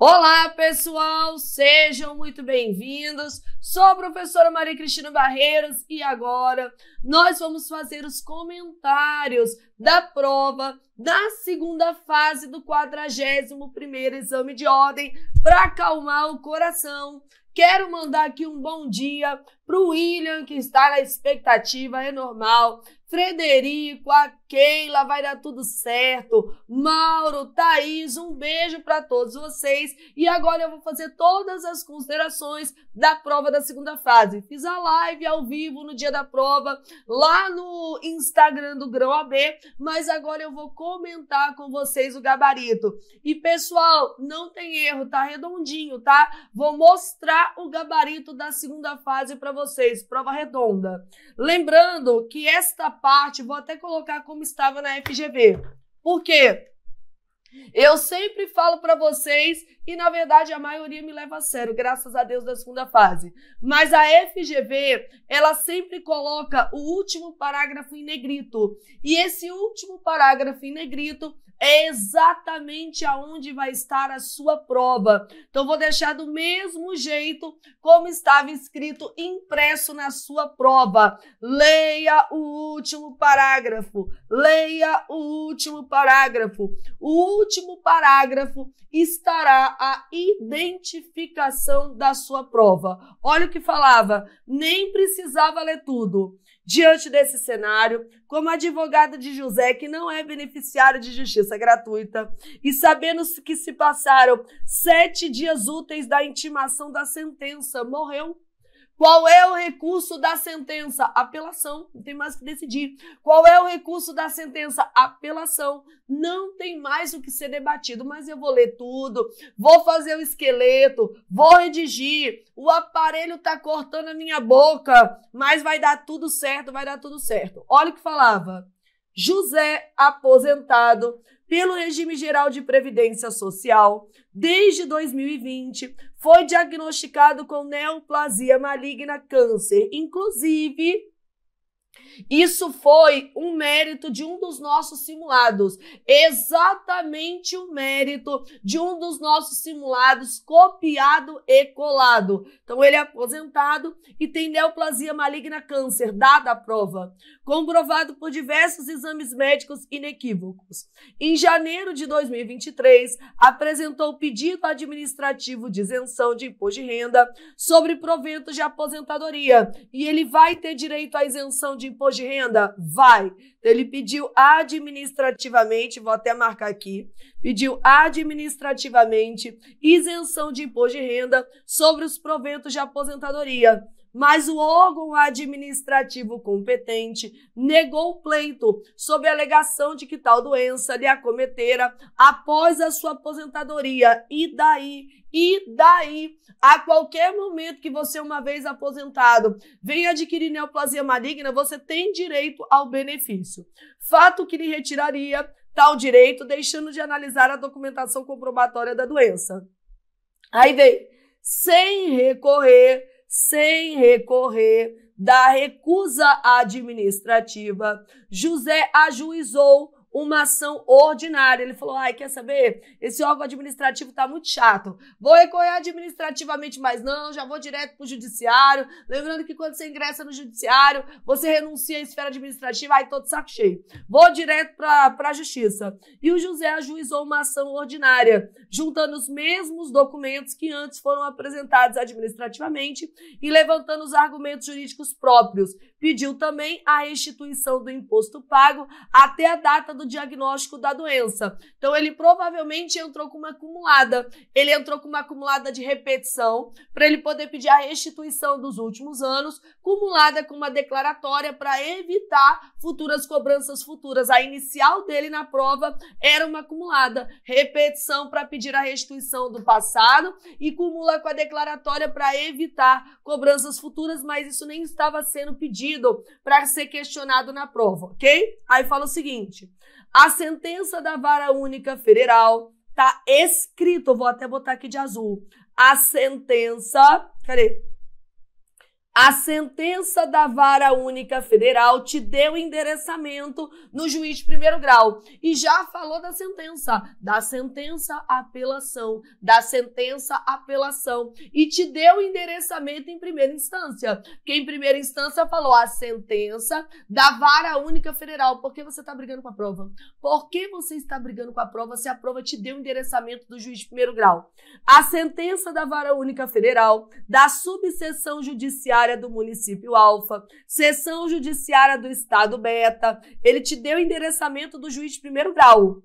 Olá, pessoal! Sejam muito bem-vindos. Sou a professora Maria Cristina Barreiros e agora nós vamos fazer os comentários da prova da segunda fase do 41 primeiro exame de ordem para acalmar o coração. Quero mandar aqui um bom dia para o William, que está na expectativa, é normal, Frederico, a Keila, vai dar tudo certo. Mauro, Thaís, um beijo para todos vocês. E agora eu vou fazer todas as considerações da prova da segunda fase. Fiz a live ao vivo no dia da prova, lá no Instagram do Grão AB, mas agora eu vou comentar com vocês o gabarito. E pessoal, não tem erro, tá redondinho, tá? Vou mostrar o gabarito da segunda fase para vocês, prova redonda. Lembrando que esta parte, vou até colocar como estava na FGV. Por quê? Eu sempre falo para vocês e na verdade a maioria me leva a sério, graças a Deus da segunda fase. Mas a FGV, ela sempre coloca o último parágrafo em negrito. E esse último parágrafo em negrito é exatamente aonde vai estar a sua prova. Então vou deixar do mesmo jeito como estava escrito impresso na sua prova. Leia o último parágrafo. Leia o último parágrafo. O último parágrafo estará a identificação da sua prova. Olha o que falava, nem precisava ler tudo. Diante desse cenário, como advogada de José, que não é beneficiário de justiça gratuita, e sabendo que se passaram sete dias úteis da intimação da sentença, morreu qual é o recurso da sentença? Apelação, não tem mais o que decidir. Qual é o recurso da sentença? Apelação, não tem mais o que ser debatido, mas eu vou ler tudo, vou fazer o esqueleto, vou redigir, o aparelho tá cortando a minha boca, mas vai dar tudo certo, vai dar tudo certo. Olha o que falava. José, aposentado, pelo regime geral de previdência social, desde 2020, foi diagnosticado com neoplasia maligna câncer, inclusive isso foi um mérito de um dos nossos simulados, exatamente o mérito de um dos nossos simulados, copiado e colado. Então, ele é aposentado e tem neoplasia maligna câncer, dada a prova, comprovado por diversos exames médicos inequívocos. Em janeiro de 2023, apresentou pedido administrativo de isenção de imposto de renda sobre proventos de aposentadoria e ele vai ter direito à isenção de imposto de renda? Vai. Ele pediu administrativamente, vou até marcar aqui, pediu administrativamente isenção de imposto de renda sobre os proventos de aposentadoria mas o órgão administrativo competente negou o pleito sob a alegação de que tal doença lhe acometera após a sua aposentadoria. E daí? E daí? A qualquer momento que você, uma vez aposentado, venha adquirir neoplasia maligna, você tem direito ao benefício. Fato que lhe retiraria tal direito, deixando de analisar a documentação comprobatória da doença. Aí vem, sem recorrer sem recorrer da recusa administrativa, José ajuizou uma ação ordinária. Ele falou: ai, quer saber? Esse órgão administrativo tá muito chato. Vou recorrer administrativamente, mas não, já vou direto pro judiciário. Lembrando que quando você ingressa no judiciário, você renuncia à esfera administrativa, aí todo saco cheio. Vou direto pra, pra justiça. E o José ajuizou uma ação ordinária, juntando os mesmos documentos que antes foram apresentados administrativamente e levantando os argumentos jurídicos próprios. Pediu também a restituição do imposto pago até a data do diagnóstico da doença. Então, ele provavelmente entrou com uma acumulada. Ele entrou com uma acumulada de repetição para ele poder pedir a restituição dos últimos anos, cumulada com uma declaratória para evitar futuras cobranças futuras. A inicial dele na prova era uma acumulada, repetição para pedir a restituição do passado e cumula com a declaratória para evitar cobranças futuras, mas isso nem estava sendo pedido para ser questionado na prova, ok? Aí fala o seguinte: a sentença da vara única federal tá escrito, vou até botar aqui de azul. A sentença, cadê? A sentença da vara única federal te deu endereçamento no juiz de primeiro grau e já falou da sentença, da sentença apelação, da sentença apelação e te deu endereçamento em primeira instância, que em primeira instância falou a sentença da vara única federal. Por que você está brigando com a prova? Por que você está brigando com a prova se a prova te deu endereçamento do juiz de primeiro grau? A sentença da vara única federal, da subseção judiciária Judiciária do Município Alfa, Seção Judiciária do Estado Beta. Ele te deu o endereçamento do juiz de primeiro grau.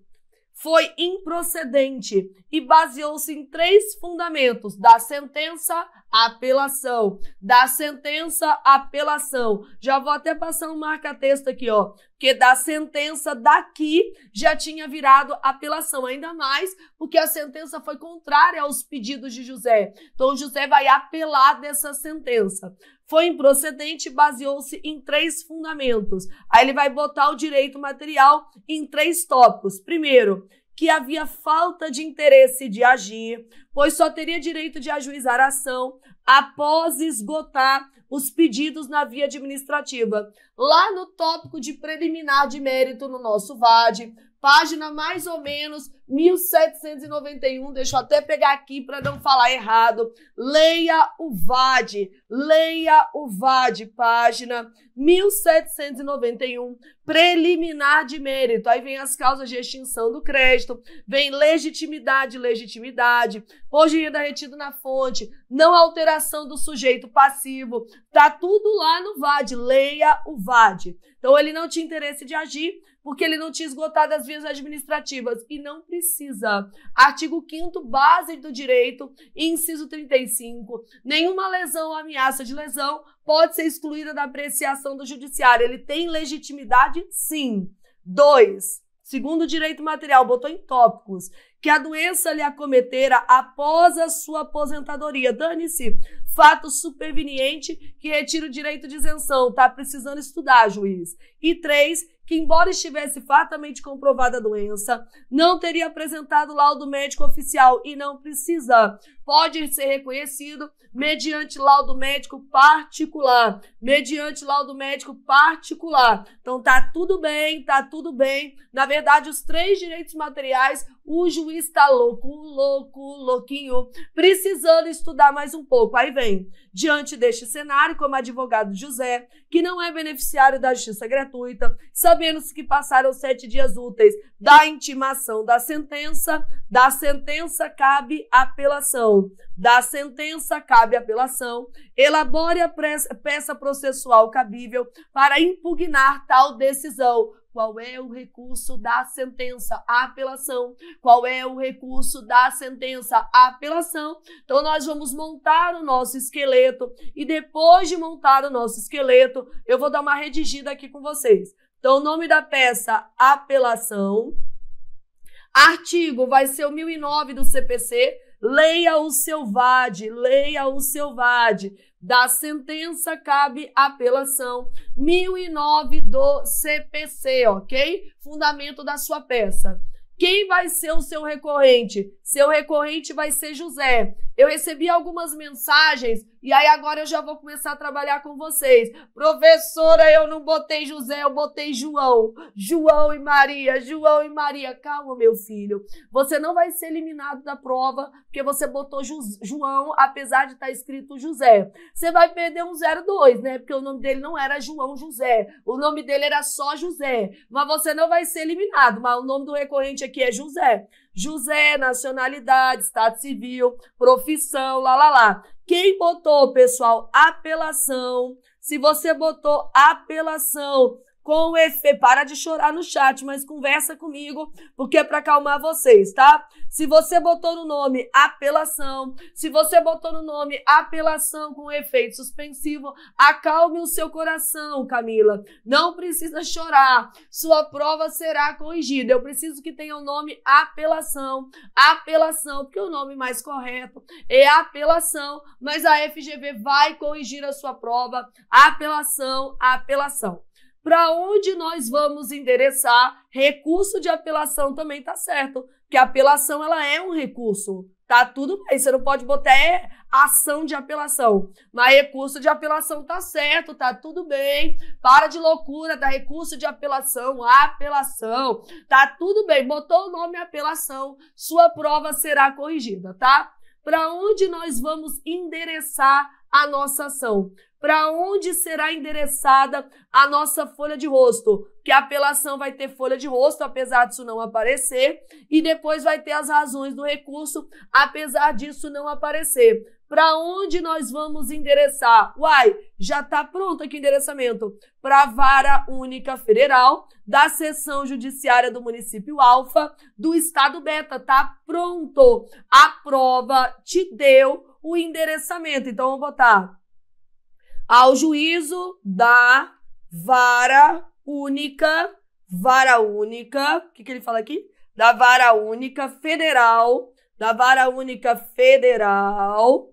Foi improcedente e baseou-se em três fundamentos: da sentença, apelação. Da sentença, apelação. Já vou até passar um marca-texto aqui, ó. Porque da sentença daqui já tinha virado apelação, ainda mais porque a sentença foi contrária aos pedidos de José. Então José vai apelar dessa sentença. Foi improcedente, baseou-se em três fundamentos. Aí ele vai botar o direito material em três tópicos. Primeiro, que havia falta de interesse de agir, pois só teria direito de ajuizar a ação após esgotar os pedidos na via administrativa. Lá no tópico de preliminar de mérito no nosso VAD, página mais ou menos 1791, deixa eu até pegar aqui para não falar errado. Leia o VAD, leia o VAD, página 1791, preliminar de mérito. Aí vem as causas de extinção do crédito, vem legitimidade, legitimidade, hoje ainda retido na fonte, não alteração do sujeito passivo. Tá tudo lá no VAD, leia o VAD. Então ele não tinha interesse de agir porque ele não tinha esgotado as vias administrativas e não precisa precisa. Artigo 5 base do direito, inciso 35. Nenhuma lesão ou ameaça de lesão pode ser excluída da apreciação do judiciário. Ele tem legitimidade? Sim. 2. Segundo direito material, botou em tópicos, que a doença lhe acometera após a sua aposentadoria. Dane-se fato superveniente que retira o direito de isenção. Tá precisando estudar, juiz. E três, que embora estivesse fatamente comprovada a doença, não teria apresentado laudo médico oficial e não precisa. Pode ser reconhecido mediante laudo médico particular, mediante laudo médico particular. Então tá tudo bem, tá tudo bem. Na verdade, os três direitos materiais, o juiz tá louco, louco, louquinho, precisando estudar mais um pouco. Aí vem Diante deste cenário, como advogado José, que não é beneficiário da justiça gratuita, sabendo-se que passaram sete dias úteis da intimação da sentença, da sentença cabe apelação. Da sentença cabe apelação. Elabore a peça processual cabível para impugnar tal decisão qual é o recurso da sentença? Apelação. Qual é o recurso da sentença? Apelação. Então, nós vamos montar o nosso esqueleto e depois de montar o nosso esqueleto, eu vou dar uma redigida aqui com vocês. Então, o nome da peça, apelação. Artigo vai ser o 1009 do CPC, Leia o seu VAD, leia o seu VAD. Da sentença cabe apelação 1009 do CPC, ok? Fundamento da sua peça. Quem vai ser o seu recorrente? Seu recorrente vai ser José. Eu recebi algumas mensagens e aí agora eu já vou começar a trabalhar com vocês. Professora, eu não botei José, eu botei João. João e Maria, João e Maria. Calma, meu filho. Você não vai ser eliminado da prova porque você botou Ju João, apesar de estar tá escrito José. Você vai perder um 02, né? Porque o nome dele não era João José. O nome dele era só José. Mas você não vai ser eliminado. Mas o nome do recorrente aqui que é José. José, nacionalidade, estado civil, profissão, lá, lá, lá. Quem botou, pessoal, apelação? Se você botou apelação, com efeito, Para de chorar no chat, mas conversa comigo, porque é para acalmar vocês, tá? Se você botou no nome apelação, se você botou no nome apelação com efeito suspensivo, acalme o seu coração, Camila. Não precisa chorar. Sua prova será corrigida. Eu preciso que tenha o nome apelação. Apelação, porque o nome mais correto é apelação, mas a FGV vai corrigir a sua prova. Apelação, apelação para onde nós vamos endereçar, recurso de apelação também tá certo, porque apelação ela é um recurso, tá tudo bem, você não pode botar é ação de apelação, mas recurso de apelação tá certo, tá tudo bem, para de loucura, tá recurso de apelação, apelação, tá tudo bem, botou o nome apelação, sua prova será corrigida, tá? Para onde nós vamos endereçar a nossa ação? Para onde será endereçada a nossa folha de rosto? Que a apelação vai ter folha de rosto, apesar disso não aparecer, e depois vai ter as razões do recurso, apesar disso não aparecer. Para onde nós vamos endereçar? Uai, já está pronto aqui o endereçamento para a vara única federal da seção judiciária do município Alfa do estado Beta. Tá pronto. A prova te deu o endereçamento. Então, vou botar ao juízo da vara única, vara única, o que, que ele fala aqui? Da vara única federal, da vara única federal,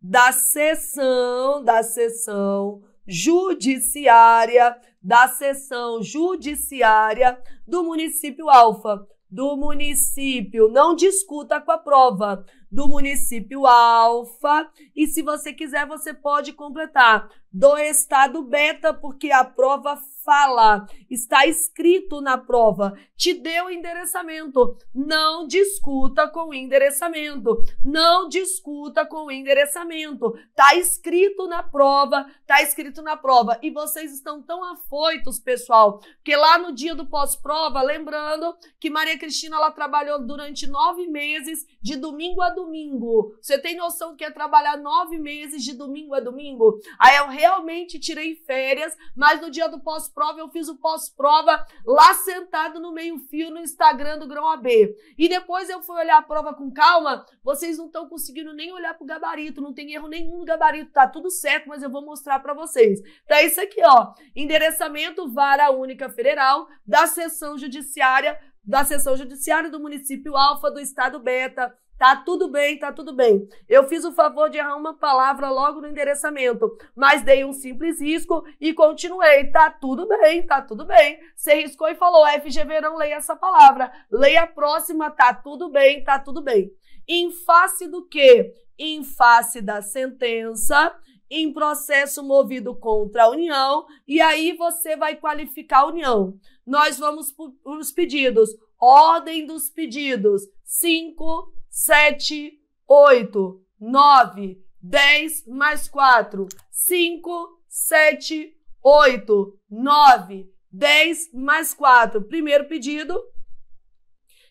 da sessão, da sessão judiciária, da sessão judiciária do município Alfa, do município. Não discuta com a prova, do município Alfa. E se você quiser, você pode completar do estado Beta, porque a prova fala, está escrito na prova, te deu endereçamento. Não discuta com endereçamento. Não discuta com endereçamento. Tá escrito na prova, tá escrito na prova. E vocês estão tão afoitos, pessoal, porque lá no dia do pós-prova, lembrando que Maria Cristina ela trabalhou durante nove meses, de domingo a domingo. Você tem noção que é trabalhar nove meses de domingo a domingo? Aí eu realmente tirei férias, mas no dia do pós-prova eu fiz o pós-prova lá sentado no meio-fio no Instagram do Grão AB. E depois eu fui olhar a prova com calma, vocês não estão conseguindo nem olhar pro gabarito, não tem erro nenhum no gabarito, tá tudo certo, mas eu vou mostrar para vocês. Tá isso aqui, ó. Endereçamento vara única federal da seção judiciária da seção judiciária do município Alfa do estado Beta Tá tudo bem, tá tudo bem. Eu fiz o favor de errar uma palavra logo no endereçamento, mas dei um simples risco e continuei. Tá tudo bem, tá tudo bem. Você riscou e falou: FGV, não leia essa palavra. Leia a próxima, tá tudo bem, tá tudo bem. Em face do quê? Em face da sentença, em processo movido contra a União, e aí você vai qualificar a União. Nós vamos para os pedidos. Ordem dos pedidos: 5, 7, 8, 9, 10 mais 4, 5, 7, 8, 9, 10 mais 4. Primeiro pedido,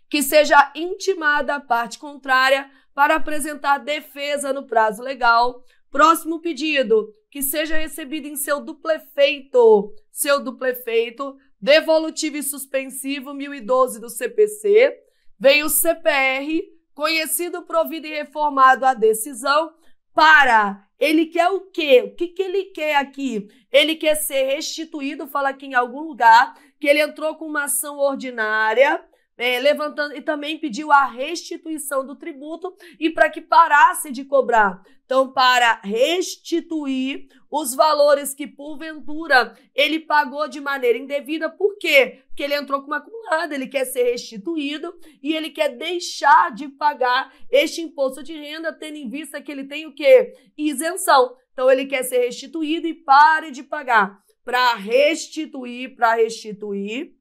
que seja intimada a parte contrária para apresentar defesa no prazo legal. Próximo pedido, que seja recebido em seu duplefeito, seu duplefeito, devolutivo e suspensivo 1012 do CPC, vem o CPR Conhecido, provido e reformado a decisão para. Ele quer o quê? O que, que ele quer aqui? Ele quer ser restituído, fala aqui em algum lugar, que ele entrou com uma ação ordinária, é, levantando e também pediu a restituição do tributo e para que parasse de cobrar. Então, para restituir os valores que, porventura, ele pagou de maneira indevida, por quê? Porque ele entrou com uma acumulada, ele quer ser restituído e ele quer deixar de pagar este imposto de renda, tendo em vista que ele tem o quê? Isenção. Então, ele quer ser restituído e pare de pagar. Para restituir, para restituir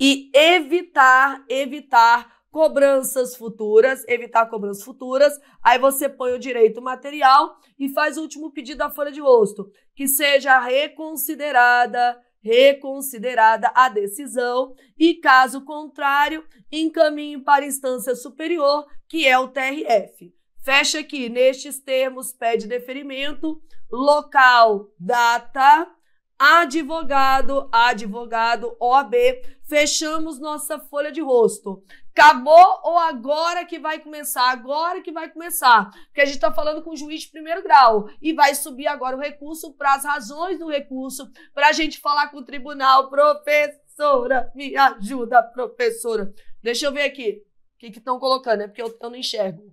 e evitar, evitar cobranças futuras, evitar cobranças futuras. Aí você põe o direito material e faz o último pedido da folha de rosto, que seja reconsiderada, reconsiderada a decisão e caso contrário, encaminhe para instância superior, que é o TRF. Fecha aqui, nestes termos, pede deferimento, local, data, advogado, advogado, OAB, fechamos nossa folha de rosto. Acabou ou agora que vai começar? Agora que vai começar. Porque a gente está falando com o juiz de primeiro grau. E vai subir agora o recurso para as razões do recurso, para a gente falar com o tribunal. Professora, me ajuda, professora. Deixa eu ver aqui o que estão colocando, é porque eu, eu não enxergo.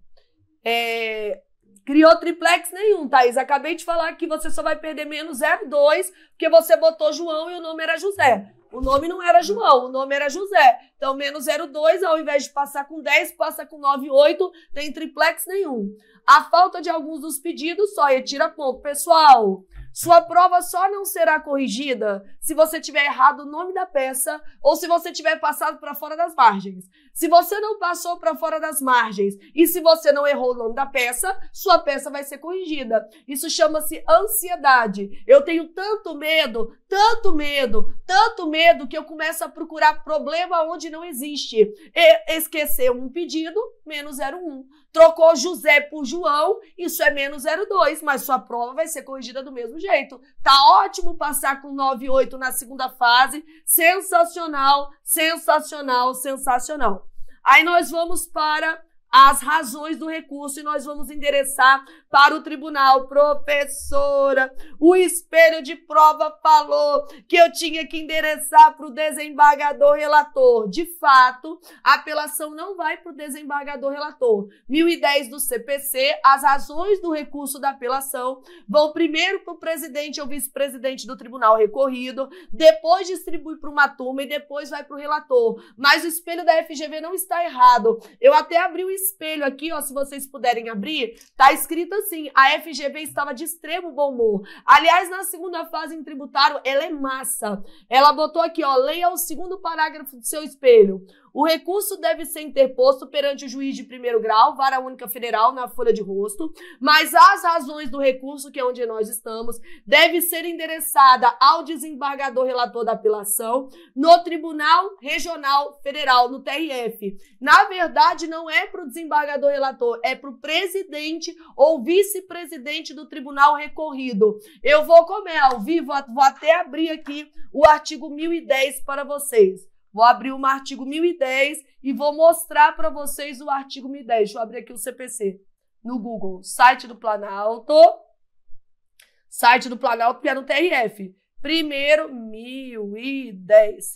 É, criou triplex nenhum, Thaís. Acabei de falar que você só vai perder menos 0,2 porque você botou João e o nome era José. O nome não era João, o nome era José. Então, menos 0,2, ao invés de passar com 10, passa com 9,8, tem triplex nenhum. A falta de alguns dos pedidos, só ia tira ponto. Pessoal, sua prova só não será corrigida se você tiver errado o nome da peça ou se você tiver passado para fora das margens. Se você não passou para fora das margens e se você não errou o nome da peça, sua peça vai ser corrigida. Isso chama-se ansiedade. Eu tenho tanto medo, tanto medo, tanto medo que eu começo a procurar problema onde não existe. E esquecer um pedido, menos 01. Trocou José por João, isso é menos 0,2, mas sua prova vai ser corrigida do mesmo jeito. Tá ótimo passar com 9,8 na segunda fase. Sensacional, sensacional, sensacional. Aí nós vamos para as razões do recurso e nós vamos endereçar para o tribunal. Professora, o espelho de prova falou que eu tinha que endereçar para o desembargador relator. De fato, a apelação não vai para o desembargador relator. 1010 do CPC, as razões do recurso da apelação vão primeiro para o presidente ou vice-presidente do tribunal recorrido, depois distribui para uma turma e depois vai para o relator. Mas o espelho da FGV não está errado. Eu até abri o espelho aqui, ó, se vocês puderem abrir, tá escrito assim: a FGV estava de extremo bom humor. Aliás, na segunda fase em tributário, ela é massa. Ela botou aqui, ó, leia o segundo parágrafo do seu espelho. O recurso deve ser interposto perante o juiz de primeiro grau, vara única federal, na folha de rosto, mas as razões do recurso, que é onde nós estamos, deve ser endereçada ao desembargador relator da apelação no Tribunal Regional Federal, no TRF. Na verdade, não é para o desembargador relator, é para o presidente ou vice-presidente do tribunal recorrido. Eu vou comer é ao vivo, vou até abrir aqui o artigo 1010 para vocês. Vou abrir o um artigo 1010 e vou mostrar para vocês o artigo 1010. Deixa eu abrir aqui o CPC no Google. Site do Planalto. Site do Planalto, e é no TRF. Primeiro, 1010.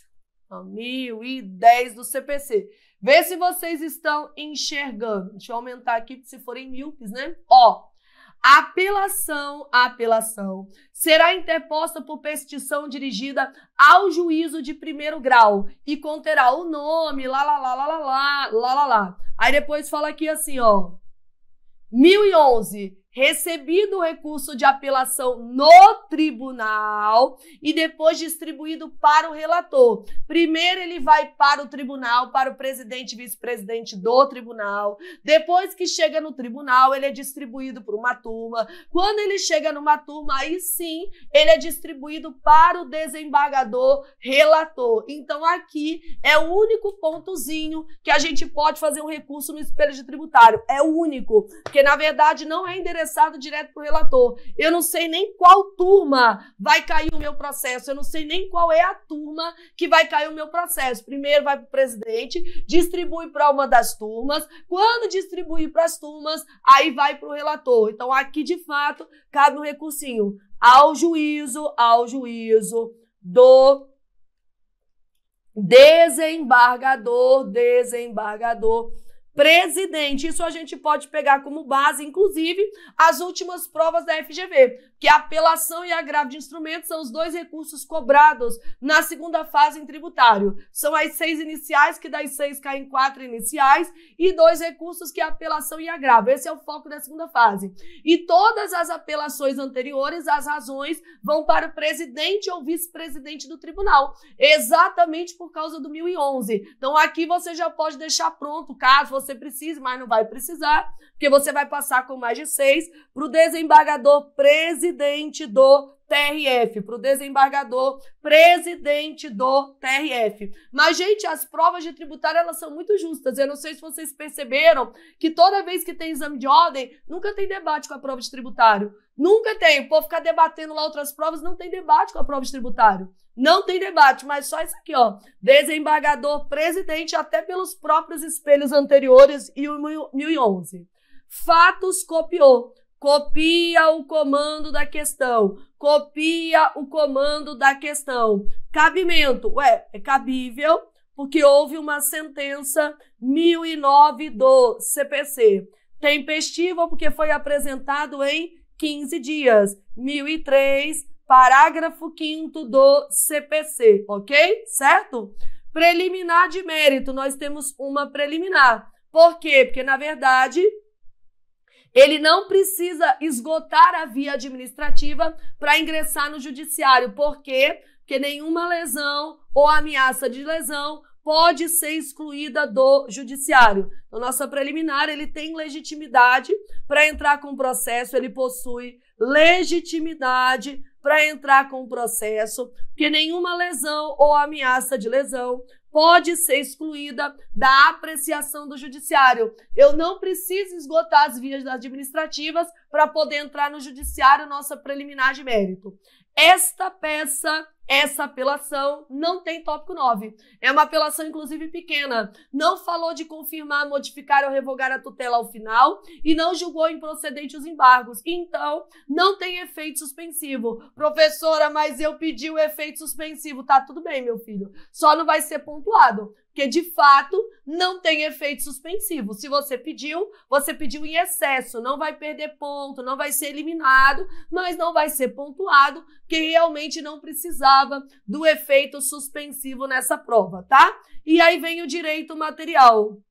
Não, 1010 do CPC. Vê se vocês estão enxergando. Deixa eu aumentar aqui se forem míopes, né? Ó, apelação, apelação será interposta por petição dirigida ao juízo de primeiro grau e conterá o nome, lá, lá, lá, lá, lá, lá, lá, lá. Aí depois fala aqui assim, ó. 1011 recebido o recurso de apelação no tribunal e depois distribuído para o relator. Primeiro ele vai para o tribunal, para o presidente e vice-presidente do tribunal. Depois que chega no tribunal, ele é distribuído para uma turma. Quando ele chega numa turma, aí sim, ele é distribuído para o desembargador relator. Então aqui é o único pontozinho que a gente pode fazer um recurso no espelho de tributário. É o único, porque na verdade não é endereçado endereçado direto para o relator. Eu não sei nem qual turma vai cair o meu processo, eu não sei nem qual é a turma que vai cair o meu processo. Primeiro vai para o presidente, distribui para uma das turmas, quando distribuir para as turmas, aí vai para o relator. Então, aqui de fato, cabe um recursinho ao juízo, ao juízo do desembargador, desembargador presidente. Isso a gente pode pegar como base, inclusive, as últimas provas da FGV, que é a apelação e agravo de instrumentos são os dois recursos cobrados na segunda fase em tributário. São as seis iniciais, que das seis caem quatro iniciais, e dois recursos que é apelação e agravo. Esse é o foco da segunda fase. E todas as apelações anteriores, as razões vão para o presidente ou vice-presidente do tribunal, exatamente por causa do 1011. Então aqui você já pode deixar pronto, caso você você precise, mas não vai precisar, porque você vai passar com mais de seis para o desembargador presidente do TRF, para o desembargador presidente do TRF. Mas, gente, as provas de tributário elas são muito justas. Eu não sei se vocês perceberam que toda vez que tem exame de ordem, nunca tem debate com a prova de tributário. Nunca tem. O povo ficar debatendo lá outras provas, não tem debate com a prova de tributário. Não tem debate, mas só isso aqui, ó. Desembargador presidente, até pelos próprios espelhos anteriores e o 1011. Fatos copiou. Copia o comando da questão. Copia o comando da questão. Cabimento. Ué, é cabível porque houve uma sentença 1009 do CPC. Tempestiva porque foi apresentado em 15 dias. 1003, parágrafo 5 do CPC, ok? Certo? Preliminar de mérito, nós temos uma preliminar. Por quê? Porque, na verdade, ele não precisa esgotar a via administrativa para ingressar no judiciário. Por quê? Porque nenhuma lesão ou ameaça de lesão pode ser excluída do judiciário. No então, nossa preliminar, ele tem legitimidade para entrar com o processo, ele possui legitimidade para entrar com o processo, porque nenhuma lesão ou ameaça de lesão pode ser excluída da apreciação do judiciário. Eu não preciso esgotar as vias administrativas para poder entrar no judiciário nossa preliminar de mérito. Esta peça essa apelação não tem tópico 9. É uma apelação, inclusive, pequena. Não falou de confirmar, modificar ou revogar a tutela ao final e não julgou improcedente os embargos. Então, não tem efeito suspensivo. Professora, mas eu pedi o efeito suspensivo. Tá tudo bem, meu filho. Só não vai ser pontuado porque de fato não tem efeito suspensivo. Se você pediu, você pediu em excesso, não vai perder ponto, não vai ser eliminado, mas não vai ser pontuado, que realmente não precisava do efeito suspensivo nessa prova, tá? E aí vem o direito material.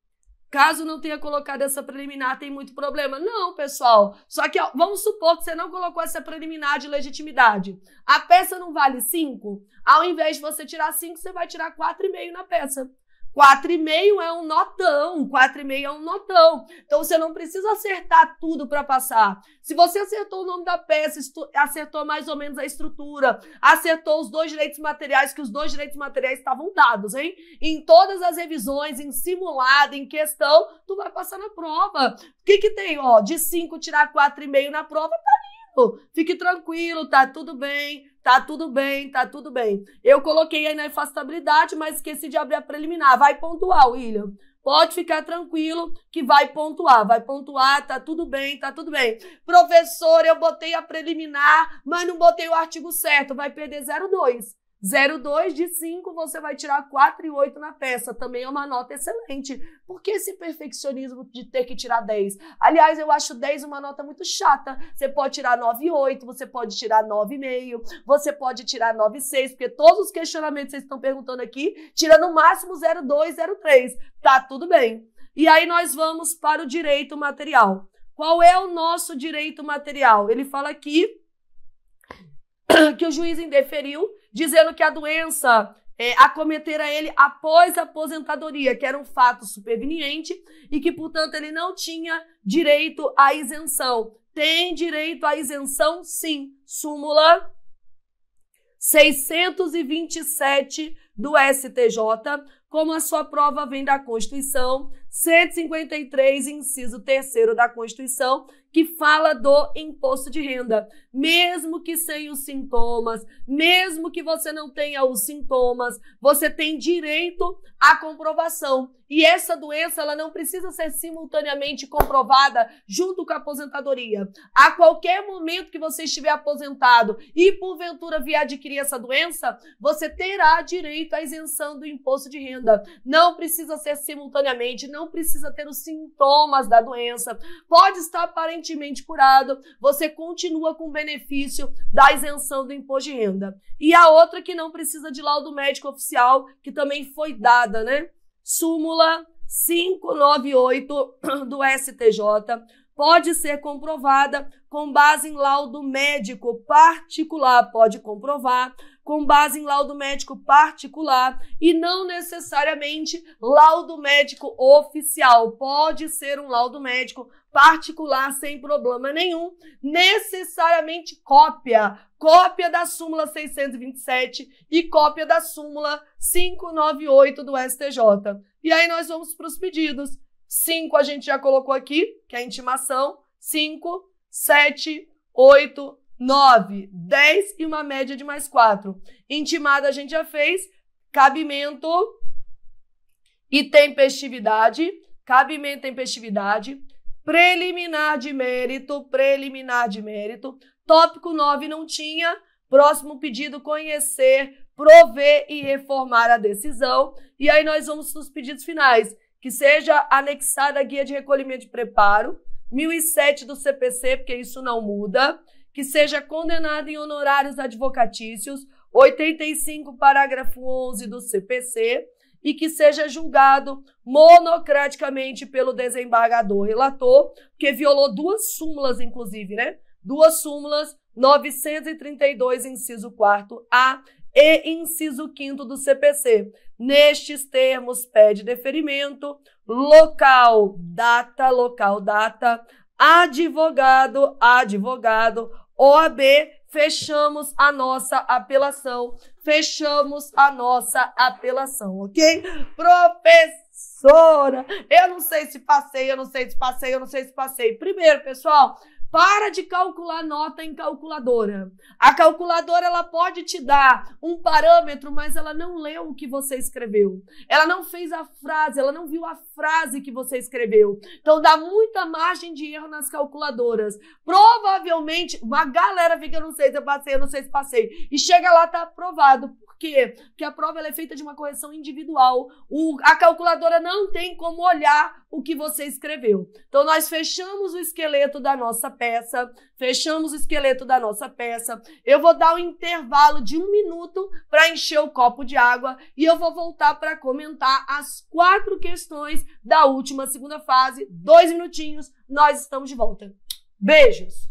Caso não tenha colocado essa preliminar, tem muito problema. Não, pessoal. Só que ó, vamos supor que você não colocou essa preliminar de legitimidade. A peça não vale 5? Ao invés de você tirar 5, você vai tirar 4,5 na peça. 4,5 é um notão, 4,5 é um notão. Então você não precisa acertar tudo para passar. Se você acertou o nome da peça, acertou mais ou menos a estrutura, acertou os dois direitos materiais, que os dois direitos materiais estavam dados, hein? Em todas as revisões, em simulado, em questão, tu vai passar na prova. O que que tem, ó, de 5 tirar 4,5 na prova, tá lindo. Fique tranquilo, tá tudo bem tá tudo bem, tá tudo bem. Eu coloquei aí na afastabilidade, mas esqueci de abrir a preliminar. Vai pontuar, William. Pode ficar tranquilo que vai pontuar, vai pontuar, tá tudo bem, tá tudo bem. Professor, eu botei a preliminar, mas não botei o artigo certo, vai perder 02. 0,2 de 5, você vai tirar 4,8 na peça. Também é uma nota excelente. Por que esse perfeccionismo de ter que tirar 10? Aliás, eu acho 10 uma nota muito chata. Você pode tirar 9,8, você pode tirar 9,5, você pode tirar 9,6, porque todos os questionamentos que vocês estão perguntando aqui, tira no máximo 0,2, 0,3. Tá tudo bem. E aí nós vamos para o direito material. Qual é o nosso direito material? Ele fala aqui que o juiz indeferiu dizendo que a doença é, acometera ele após a aposentadoria, que era um fato superveniente e que, portanto, ele não tinha direito à isenção. Tem direito à isenção, sim. Súmula 627 do STJ, como a sua prova vem da Constituição, 153, inciso 3 da Constituição, que fala do imposto de renda mesmo que sem os sintomas, mesmo que você não tenha os sintomas, você tem direito à comprovação. E essa doença ela não precisa ser simultaneamente comprovada junto com a aposentadoria. A qualquer momento que você estiver aposentado e porventura vier adquirir essa doença, você terá direito à isenção do imposto de renda. Não precisa ser simultaneamente, não precisa ter os sintomas da doença. Pode estar aparentemente curado, você continua com benefício da isenção do imposto de renda. E a outra que não precisa de laudo médico oficial, que também foi dada, né? Súmula 598 do STJ pode ser comprovada com base em laudo médico particular, pode comprovar com base em laudo médico particular e não necessariamente laudo médico oficial. Pode ser um laudo médico particular sem problema nenhum, necessariamente cópia, cópia da súmula 627 e cópia da súmula 598 do STJ. E aí nós vamos para os pedidos. 5 a gente já colocou aqui, que é a intimação. 5, 7, 8, 9, 10 e uma média de mais 4. Intimada a gente já fez, cabimento e tempestividade, cabimento e tempestividade, preliminar de mérito, preliminar de mérito. Tópico 9 não tinha, próximo pedido conhecer, prover e reformar a decisão. E aí nós vamos nos pedidos finais, que seja anexada a guia de recolhimento de preparo, 1007 do CPC, porque isso não muda que seja condenado em honorários advocatícios, 85, parágrafo 11 do CPC, e que seja julgado monocraticamente pelo desembargador relator, que violou duas súmulas, inclusive, né? Duas súmulas, 932, inciso 4 A e inciso 5 do CPC. Nestes termos, pede deferimento, local, data, local, data, advogado, advogado, OAB, fechamos a nossa apelação, fechamos a nossa apelação, ok? Professora, eu não sei se passei, eu não sei se passei, eu não sei se passei. Primeiro, pessoal, para de calcular nota em calculadora. A calculadora ela pode te dar um parâmetro, mas ela não leu o que você escreveu. Ela não fez a frase, ela não viu a frase que você escreveu. Então dá muita margem de erro nas calculadoras. Provavelmente uma galera fica, eu não sei se eu passei, eu não sei se passei, e chega lá tá aprovado quê? Porque a prova é feita de uma correção individual. O, a calculadora não tem como olhar o que você escreveu. Então, nós fechamos o esqueleto da nossa peça, fechamos o esqueleto da nossa peça. Eu vou dar um intervalo de um minuto para encher o copo de água e eu vou voltar para comentar as quatro questões da última segunda fase. Dois minutinhos, nós estamos de volta. Beijos!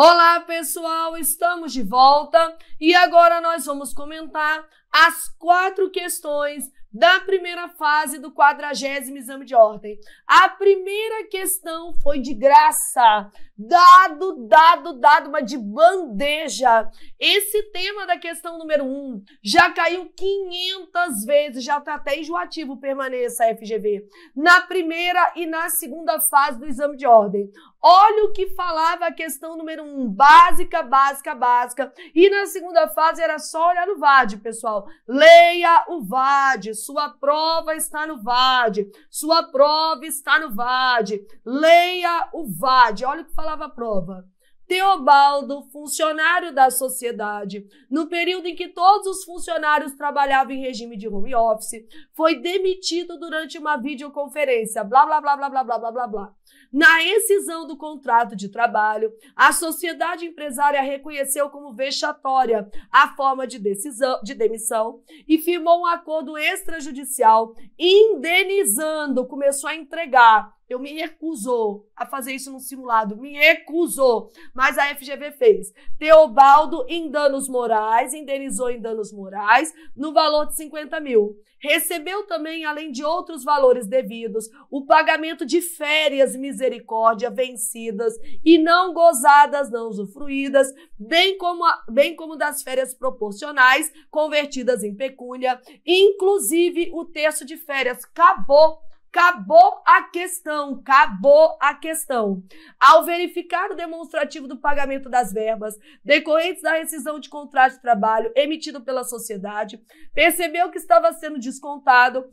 Olá, pessoal, estamos de volta e agora nós vamos comentar as quatro questões da primeira fase do quadragésimo exame de ordem. A primeira questão foi de graça, dado, dado, dado, mas de bandeja. Esse tema da questão número um já caiu 500 vezes, já está até enjoativo, permaneça FGV, na primeira e na segunda fase do exame de ordem. Olha o que falava a questão número um, básica, básica, básica. E na segunda fase era só olhar no VAD, pessoal. Leia o VAD, sua prova está no VAD, sua prova está no VAD. Leia o VAD. Olha o que falava a prova. Teobaldo, funcionário da sociedade, no período em que todos os funcionários trabalhavam em regime de home office, foi demitido durante uma videoconferência, blá blá blá blá blá blá blá blá Na rescisão do contrato de trabalho, a sociedade empresária reconheceu como vexatória a forma de decisão de demissão e firmou um acordo extrajudicial indenizando, começou a entregar eu me recusou a fazer isso no simulado, me recusou, mas a FGV fez. Teobaldo em danos morais, indenizou em danos morais, no valor de 50 mil. Recebeu também, além de outros valores devidos, o pagamento de férias misericórdia vencidas e não gozadas, não usufruídas, bem como, a, bem como das férias proporcionais convertidas em pecúnia, inclusive o terço de férias. Acabou Acabou a questão, acabou a questão. Ao verificar o demonstrativo do pagamento das verbas decorrentes da rescisão de contrato de trabalho emitido pela sociedade, percebeu que estava sendo descontado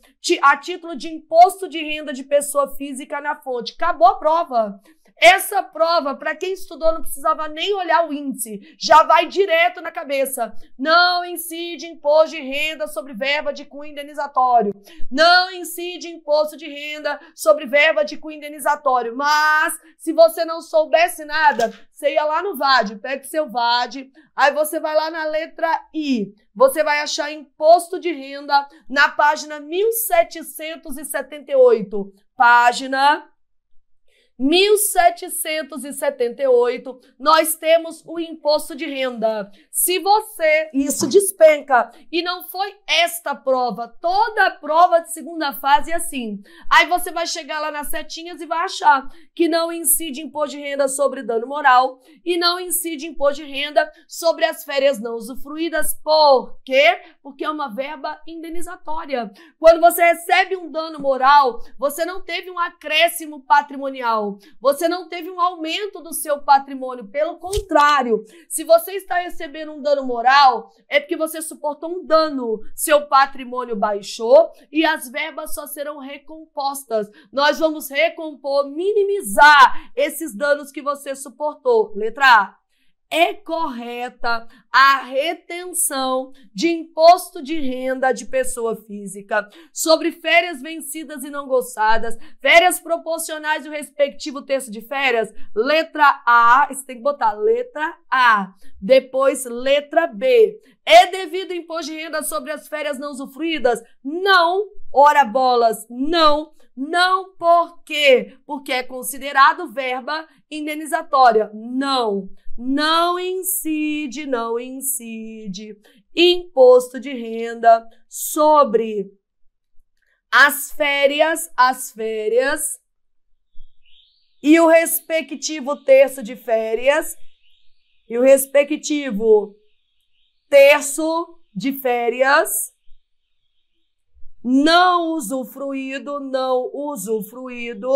a título de imposto de renda de pessoa física na fonte. Acabou a prova. Essa prova, para quem estudou, não precisava nem olhar o índice, já vai direto na cabeça. Não incide imposto de renda sobre verba de cunho indenizatório. Não incide imposto de renda sobre verba de cunho indenizatório. Mas, se você não soubesse nada, você ia lá no VAD, pega o seu VAD, aí você vai lá na letra I. Você vai achar imposto de renda na página 1778. Página 1778, nós temos o imposto de renda. Se você isso despenca e não foi esta prova, toda a prova de segunda fase é assim. Aí você vai chegar lá nas setinhas e vai achar que não incide imposto de renda sobre dano moral e não incide imposto de renda sobre as férias não usufruídas. Por quê? Porque é uma verba indenizatória. Quando você recebe um dano moral, você não teve um acréscimo patrimonial você não teve um aumento do seu patrimônio, pelo contrário, se você está recebendo um dano moral, é porque você suportou um dano, seu patrimônio baixou e as verbas só serão recompostas. Nós vamos recompor, minimizar esses danos que você suportou. Letra A é correta a retenção de imposto de renda de pessoa física sobre férias vencidas e não gozadas, férias proporcionais e o respectivo terço de férias, letra A, você tem que botar letra A, depois letra B. É devido imposto de renda sobre as férias não usufruídas? Não, ora bolas, não. Não por quê? Porque é considerado verba indenizatória. Não, não incide, não incide incide imposto de renda sobre as férias, as férias e o respectivo terço de férias e o respectivo terço de férias não usufruído, não usufruído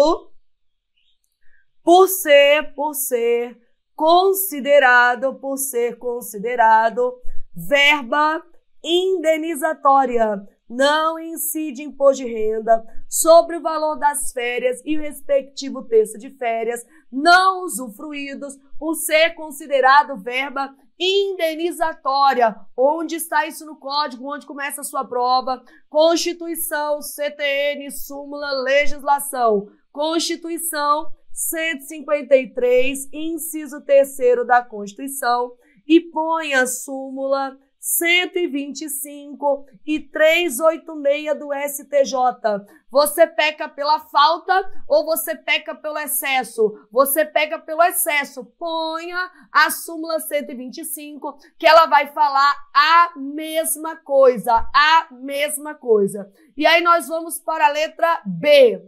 por ser, por ser considerado por ser considerado verba indenizatória. Não incide imposto de renda sobre o valor das férias e o respectivo terço de férias não usufruídos por ser considerado verba indenizatória. Onde está isso no código? Onde começa a sua prova? Constituição, CTN, súmula, legislação. Constituição 153, inciso 3 da Constituição, e põe a súmula 125 e 386 do STJ. Você peca pela falta ou você peca pelo excesso? Você peca pelo excesso. Ponha a súmula 125 que ela vai falar a mesma coisa, a mesma coisa. E aí nós vamos para a letra B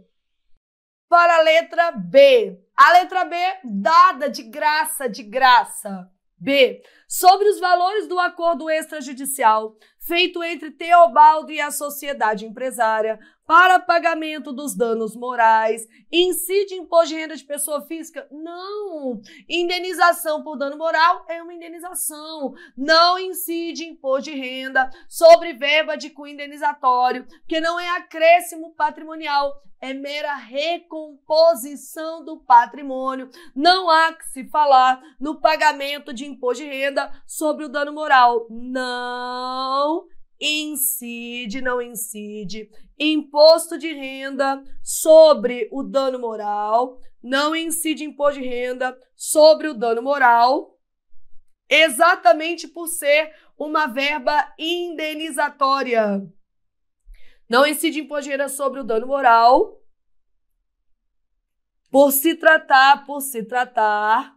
para a letra B. A letra B dada de graça, de graça. B. Sobre os valores do acordo extrajudicial feito entre Teobaldo e a sociedade empresária, para pagamento dos danos morais, incide imposto de renda de pessoa física? Não! Indenização por dano moral é uma indenização. Não incide imposto de renda sobre verba de cunho indenizatório, porque não é acréscimo patrimonial, é mera recomposição do patrimônio. Não há que se falar no pagamento de imposto de renda sobre o dano moral. Não incide, não incide. Imposto de renda sobre o dano moral, não incide imposto de renda sobre o dano moral, exatamente por ser uma verba indenizatória. Não incide imposto de renda sobre o dano moral, por se tratar, por se tratar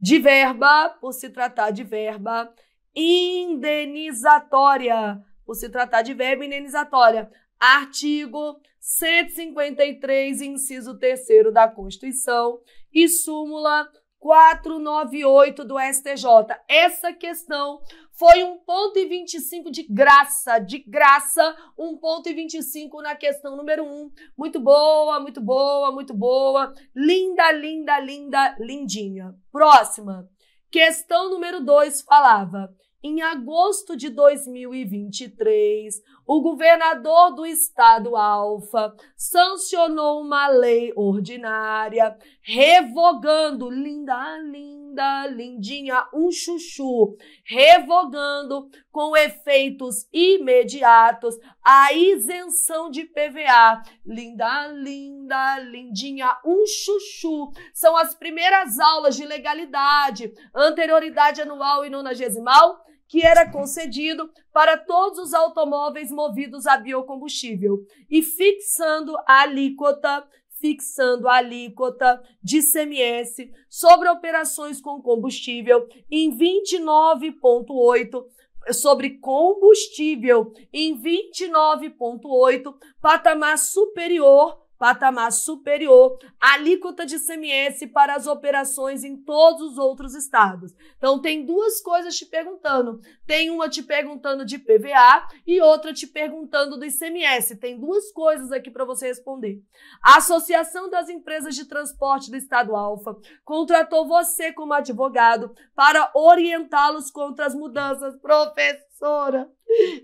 de verba, por se tratar de verba indenizatória. Por se tratar de verbo indenizatória. Artigo 153, inciso 3 da Constituição e súmula 498 do STJ. Essa questão foi 1,25 de graça, de graça, 1,25 na questão número 1. Muito boa, muito boa, muito boa. Linda, linda, linda, lindinha. Próxima. Questão número 2 falava: em agosto de 2023, o governador do estado Alfa sancionou uma lei ordinária revogando linda linda linda, lindinha, um chuchu, revogando com efeitos imediatos a isenção de PVA. Linda, linda, lindinha, um chuchu. São as primeiras aulas de legalidade, anterioridade anual e nonagesimal que era concedido para todos os automóveis movidos a biocombustível e fixando a alíquota fixando a alíquota de CMS sobre operações com combustível em 29,8%, sobre combustível em 29,8%, patamar superior patamar superior, alíquota de ICMS para as operações em todos os outros estados. Então, tem duas coisas te perguntando. Tem uma te perguntando de PVA e outra te perguntando do ICMS. Tem duas coisas aqui para você responder. A Associação das Empresas de Transporte do Estado Alfa contratou você como advogado para orientá-los contra as mudanças. Professor! professora,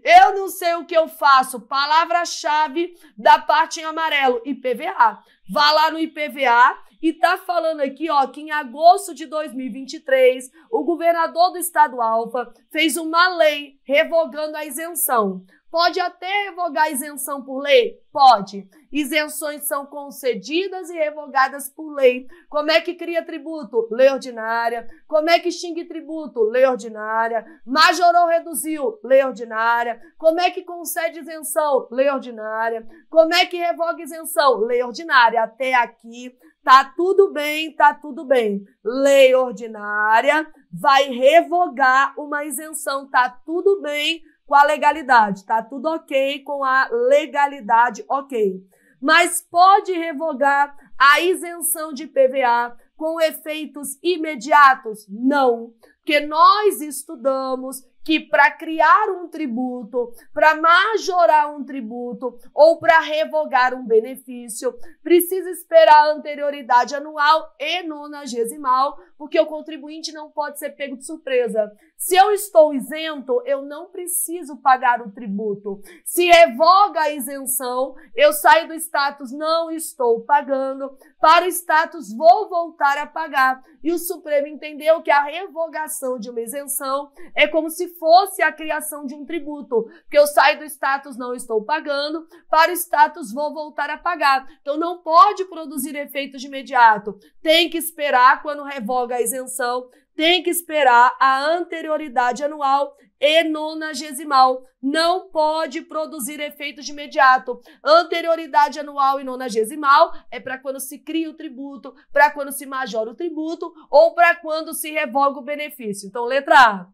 eu não sei o que eu faço. Palavra-chave da parte em amarelo, IPVA. Vá lá no IPVA e tá falando aqui, ó, que em agosto de 2023, o governador do estado Alfa fez uma lei revogando a isenção. Pode até revogar isenção por lei? Pode. Isenções são concedidas e revogadas por lei. Como é que cria tributo? Lei ordinária. Como é que extingue tributo? Lei ordinária. Majorou, reduziu? Lei ordinária. Como é que concede isenção? Lei ordinária. Como é que revoga isenção? Lei ordinária. Até aqui tá tudo bem, tá tudo bem. Lei ordinária vai revogar uma isenção, tá tudo bem com a legalidade, tá tudo ok com a legalidade, ok. Mas pode revogar a isenção de PVA com efeitos imediatos? Não, porque nós estudamos que para criar um tributo, para majorar um tributo ou para revogar um benefício, precisa esperar a anterioridade anual e nonagesimal, porque o contribuinte não pode ser pego de surpresa. Se eu estou isento, eu não preciso pagar o tributo. Se revoga a isenção, eu saio do status não estou pagando para o status vou voltar a pagar. E o Supremo entendeu que a revogação de uma isenção é como se fosse a criação de um tributo, porque eu saio do status não estou pagando para o status vou voltar a pagar. Então não pode produzir efeitos de imediato. Tem que esperar quando revoga a isenção tem que esperar a anterioridade anual e nonagesimal. Não pode produzir efeito de imediato. Anterioridade anual e nonagesimal é para quando se cria o tributo, para quando se majora o tributo ou para quando se revoga o benefício. Então, letra A.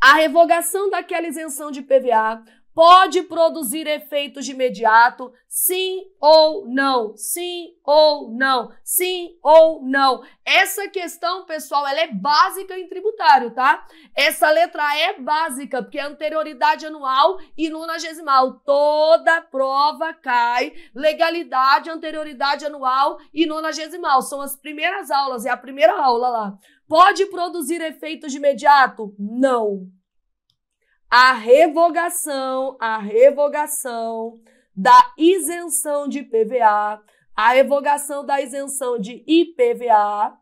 A revogação daquela isenção de PVA pode produzir efeitos de imediato, sim ou não, sim ou não, sim ou não. Essa questão, pessoal, ela é básica em tributário, tá? Essa letra é básica, porque é anterioridade anual e nonagesimal. Toda prova cai, legalidade, anterioridade anual e nonagesimal. São as primeiras aulas, é a primeira aula lá. Pode produzir efeitos de imediato? Não a revogação, a revogação da isenção de PVA, a revogação da isenção de IPVA,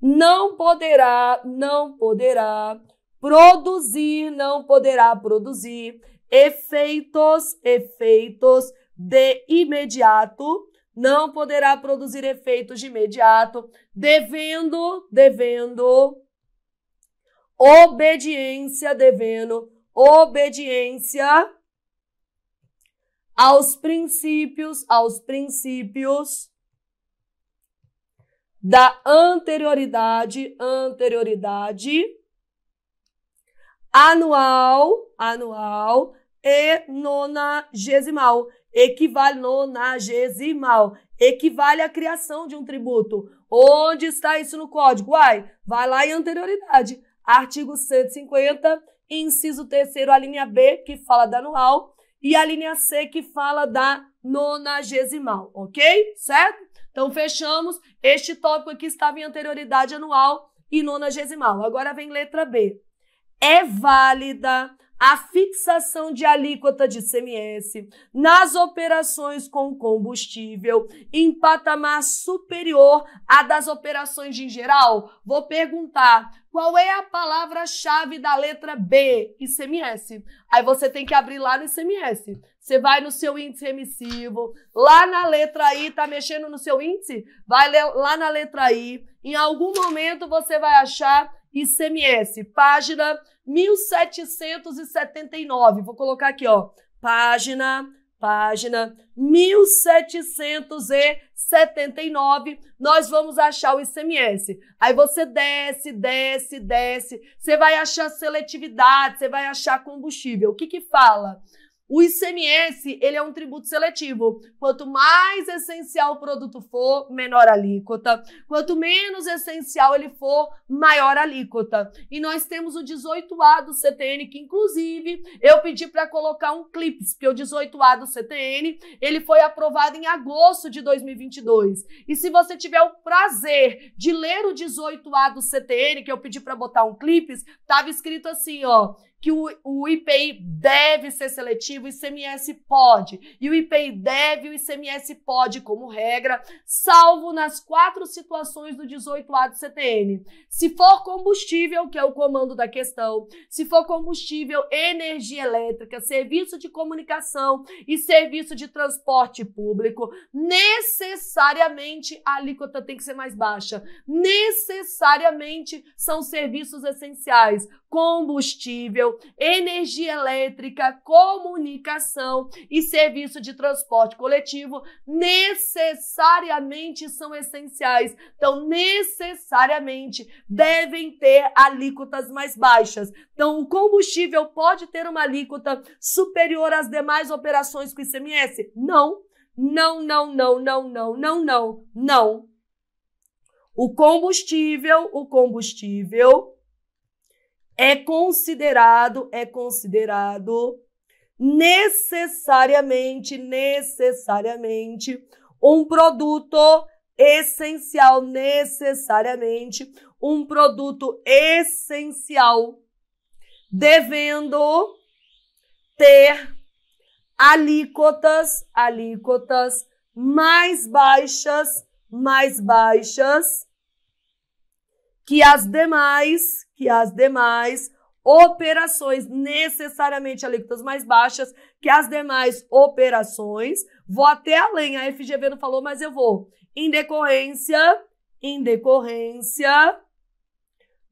não poderá, não poderá produzir, não poderá produzir efeitos, efeitos de imediato, não poderá produzir efeitos de imediato, devendo, devendo obediência devendo obediência aos princípios, aos princípios da anterioridade, anterioridade anual, anual e nonagesimal, equivale nonagesimal, equivale à criação de um tributo. Onde está isso no código? Uai, vai lá em anterioridade. Artigo 150, inciso 3, a linha B, que fala da anual, e a linha C, que fala da nonagesimal, ok? Certo? Então, fechamos. Este tópico aqui estava em anterioridade anual e nonagesimal. Agora vem letra B. É válida a fixação de alíquota de CMS nas operações com combustível em patamar superior à das operações em geral? Vou perguntar, qual é a palavra-chave da letra B? ICMS. Aí você tem que abrir lá no ICMS. Você vai no seu índice emissivo, lá na letra I, tá mexendo no seu índice? Vai lá na letra I. Em algum momento você vai achar ICMS, página 1779. Vou colocar aqui, ó. Página, página 1779 79, nós vamos achar o ICMS. Aí você desce, desce, desce, você vai achar seletividade, você vai achar combustível. O que que fala? O ICMS, ele é um tributo seletivo. Quanto mais essencial o produto for, menor a alíquota. Quanto menos essencial ele for, maior a alíquota. E nós temos o 18A do CTN, que inclusive eu pedi para colocar um clipe, porque o 18A do CTN, ele foi aprovado em agosto de 2022. E se você tiver o prazer de ler o 18A do CTN, que eu pedi para botar um clipe, estava escrito assim, ó: que o, o IPI deve ser seletivo, o ICMS pode. E o IPI deve, o ICMS pode, como regra, salvo nas quatro situações do 18A do CTN. Se for combustível, que é o comando da questão, se for combustível, energia elétrica, serviço de comunicação e serviço de transporte público, necessariamente a alíquota tem que ser mais baixa. Necessariamente são serviços essenciais. Combustível, energia elétrica, comunicação e serviço de transporte coletivo necessariamente são essenciais. Então, necessariamente devem ter alíquotas mais baixas. Então, o combustível pode ter uma alíquota superior às demais operações com ICMS? Não. Não, não, não, não, não, não, não, não. O combustível, o combustível é considerado, é considerado necessariamente, necessariamente um produto essencial, necessariamente um produto essencial, devendo ter alíquotas, alíquotas mais baixas, mais baixas que as demais, que as demais operações, necessariamente alíquotas mais baixas, que as demais operações, vou até além, a FGV não falou, mas eu vou, em decorrência, em decorrência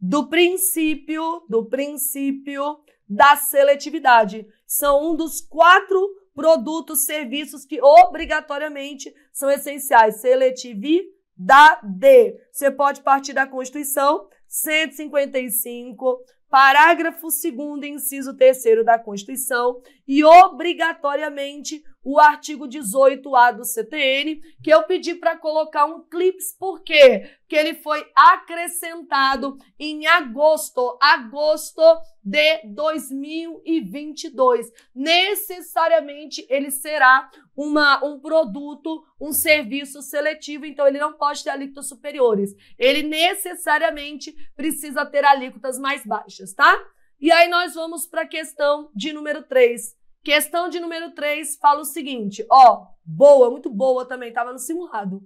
do princípio, do princípio da seletividade. São um dos quatro produtos, serviços que obrigatoriamente são essenciais. Seletividade da D. Você pode partir da Constituição, 155, parágrafo 2 inciso 3 da Constituição, e obrigatoriamente o artigo 18A do CTN, que eu pedi para colocar um clips, por quê? Porque ele foi acrescentado em agosto, agosto de 2022. Necessariamente ele será uma, um produto, um serviço seletivo, então ele não pode ter alíquotas superiores. Ele necessariamente precisa ter alíquotas mais baixas, tá? E aí nós vamos para a questão de número 3 Questão de número 3 fala o seguinte, ó, boa, muito boa também, estava no simulado.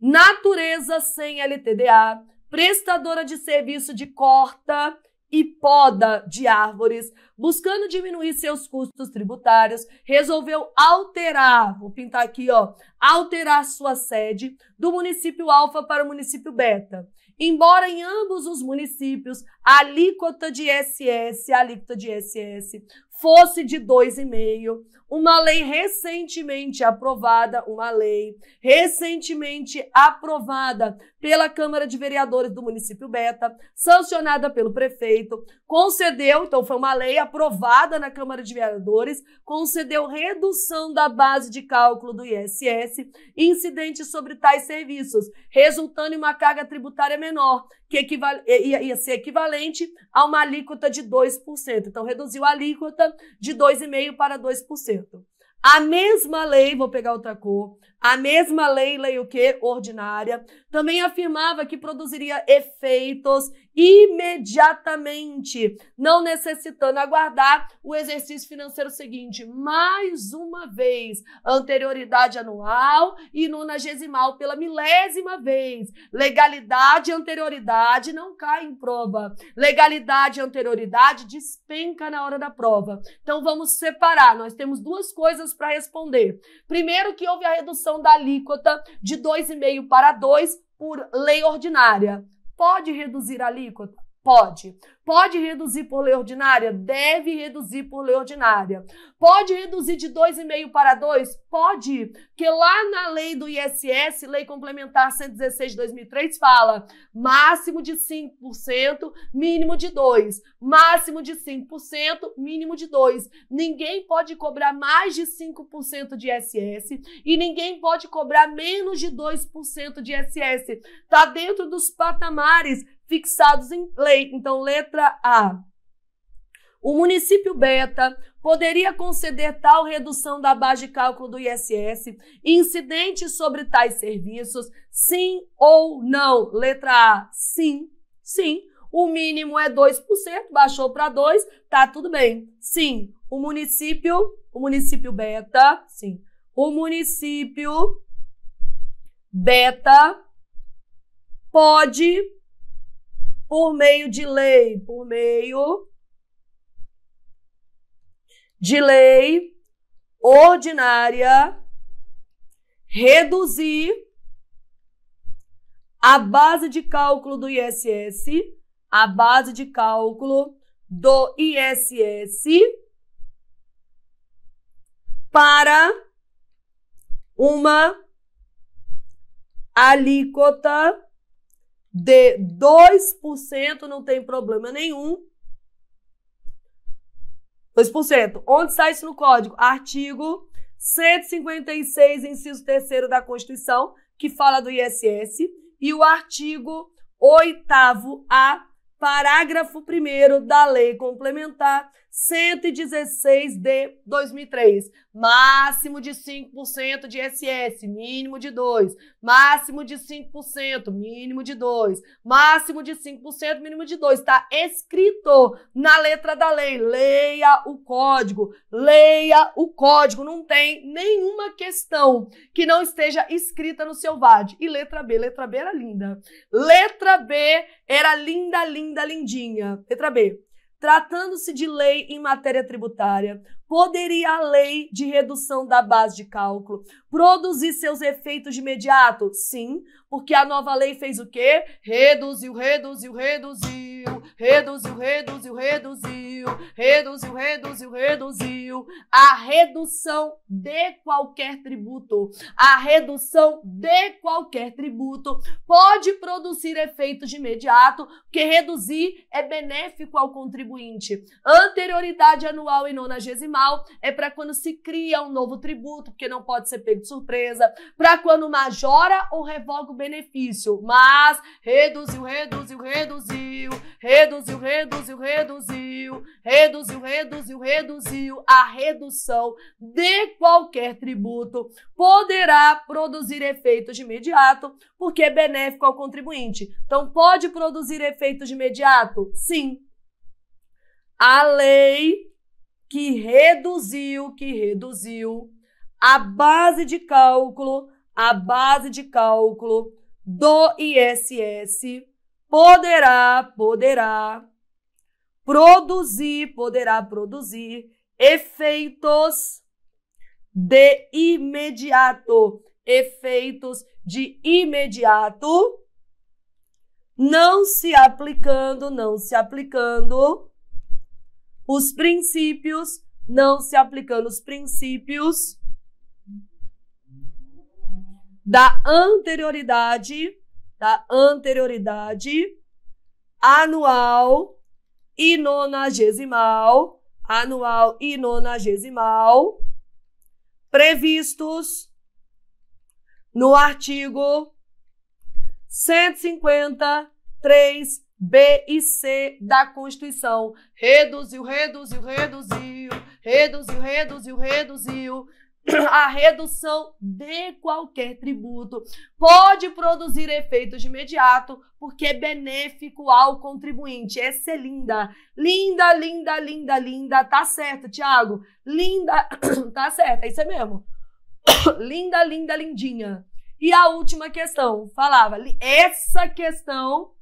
Natureza sem LTDA, prestadora de serviço de corta e poda de árvores, buscando diminuir seus custos tributários, resolveu alterar, vou pintar aqui, ó, alterar sua sede do município Alfa para o município Beta. Embora em ambos os municípios a alíquota de SS, a alíquota de SS fosse de 2,5 uma lei recentemente aprovada, uma lei recentemente aprovada pela Câmara de Vereadores do município Beta, sancionada pelo prefeito, concedeu, então foi uma lei aprovada na Câmara de Vereadores, concedeu redução da base de cálculo do ISS incidente sobre tais serviços, resultando em uma carga tributária menor, que equivale, ia, ia ser equivalente a uma alíquota de 2%. Então reduziu a alíquota de 2,5 para 2%. A mesma lei, vou pegar outra cor, a mesma Leila e o que? Ordinária. Também afirmava que produziria efeitos imediatamente, não necessitando aguardar o exercício financeiro seguinte. Mais uma vez, anterioridade anual e nonagesimal pela milésima vez. Legalidade e anterioridade não cai em prova. Legalidade e anterioridade despenca na hora da prova. Então vamos separar. Nós temos duas coisas para responder. Primeiro que houve a redução redução da alíquota de 2,5 para 2 por lei ordinária. Pode reduzir a alíquota? Pode. Pode reduzir por lei ordinária? Deve reduzir por lei ordinária. Pode reduzir de 2,5 para 2? Pode, porque lá na lei do ISS, Lei Complementar 116 de 2003, fala máximo de 5%, mínimo de 2%. Máximo de 5%, mínimo de 2%. Ninguém pode cobrar mais de 5% de ISS e ninguém pode cobrar menos de 2% de ISS. Está dentro dos patamares fixados em lei. Então, letra A. O município Beta poderia conceder tal redução da base de cálculo do ISS, incidentes sobre tais serviços, sim ou não? Letra A, sim, sim. O mínimo é 2%, baixou para 2, tá tudo bem. Sim, o município, o município Beta, sim. O município Beta pode por meio de lei, por meio de lei ordinária reduzir a base de cálculo do ISS, a base de cálculo do ISS para uma alíquota de 2% não tem problema nenhum. 2%. Onde está isso no código? Artigo 156, inciso 3 da Constituição, que fala do ISS, e o artigo 8 A, parágrafo 1 da Lei Complementar 116 de 2003, máximo de 5% de SS, mínimo de 2, máximo de 5%, mínimo de 2, máximo de 5%, mínimo de 2, está escrito na letra da lei. Leia o código, leia o código, não tem nenhuma questão que não esteja escrita no seu VAD. E letra B, letra B era linda. Letra B era linda, linda, lindinha. Letra B, Tratando-se de lei em matéria tributária, poderia a lei de redução da base de cálculo, Produzir seus efeitos de imediato? Sim, porque a nova lei fez o quê? Reduziu, reduziu, reduziu, reduziu, reduziu, reduziu, reduziu, reduziu, reduziu. A redução de qualquer tributo, a redução de qualquer tributo pode produzir efeitos de imediato, porque reduzir é benéfico ao contribuinte. Anterioridade anual e nonagesimal é para quando se cria um novo tributo, porque não pode ser pego de surpresa para quando majora ou revoga o benefício. Mas reduziu, reduziu, reduziu, reduziu, reduziu, reduziu, reduziu, reduziu, reduziu. A redução de qualquer tributo poderá produzir efeitos de imediato, porque é benéfico ao contribuinte. Então, pode produzir efeitos de imediato? Sim. A lei que reduziu, que reduziu a base de cálculo, a base de cálculo do ISS poderá, poderá produzir, poderá produzir efeitos de imediato, efeitos de imediato, não se aplicando, não se aplicando os princípios, não se aplicando os princípios da anterioridade, da anterioridade anual e nonagesimal, anual e nonagesimal, previstos no artigo 153 B e C da Constituição. Reduziu, reduziu, reduziu, reduziu, reduziu, reduziu, a redução de qualquer tributo pode produzir efeitos de imediato, porque é benéfico ao contribuinte. Essa é linda. Linda, linda, linda, linda. Tá certo, Tiago. Linda. tá certo, é isso mesmo. linda, linda, lindinha. E a última questão, falava, essa questão,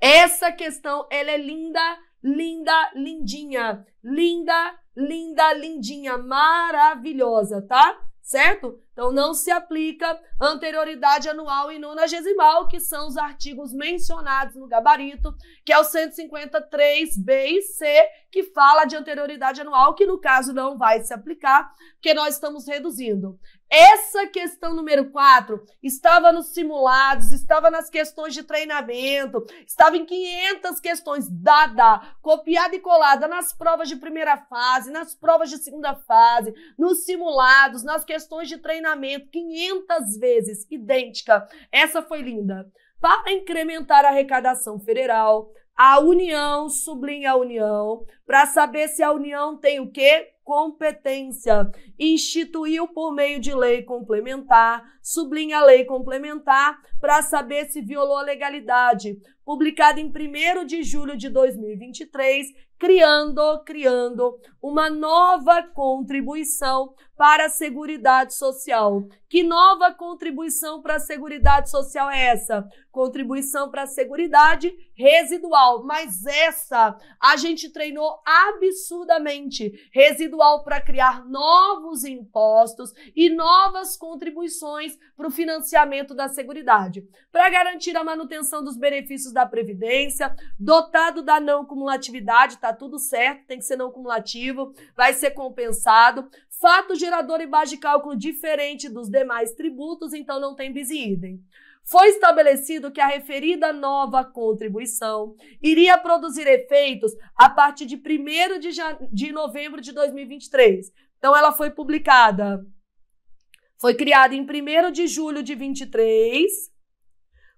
essa questão, ela é linda linda, lindinha. Linda, linda, lindinha. Maravilhosa, tá? Certo? Então não se aplica anterioridade anual e nonagesimal, que são os artigos mencionados no gabarito, que é o 153B e C, que fala de anterioridade anual, que no caso não vai se aplicar que nós estamos reduzindo. Essa questão número 4 estava nos simulados, estava nas questões de treinamento, estava em 500 questões dada, copiada e colada nas provas de primeira fase, nas provas de segunda fase, nos simulados, nas questões de treinamento, 500 vezes idêntica. Essa foi linda. Para incrementar a arrecadação federal, a União sublinha a União para saber se a União tem o quê? competência, instituiu por meio de lei complementar sublinha a lei complementar para saber se violou a legalidade, publicada em 1 de julho de 2023, criando, criando uma nova contribuição para a Seguridade Social. Que nova contribuição para a Seguridade Social é essa? Contribuição para a Seguridade residual, mas essa a gente treinou absurdamente. Residual para criar novos impostos e novas contribuições para o financiamento da Seguridade, para garantir a manutenção dos benefícios da Previdência, dotado da não cumulatividade, está tudo certo, tem que ser não cumulativo, vai ser compensado, fato gerador e base de cálculo diferente dos demais tributos, então não tem bis idem foi estabelecido que a referida nova contribuição iria produzir efeitos a partir de 1 de, de novembro de 2023. Então, ela foi publicada foi criada em 1 de julho de 23.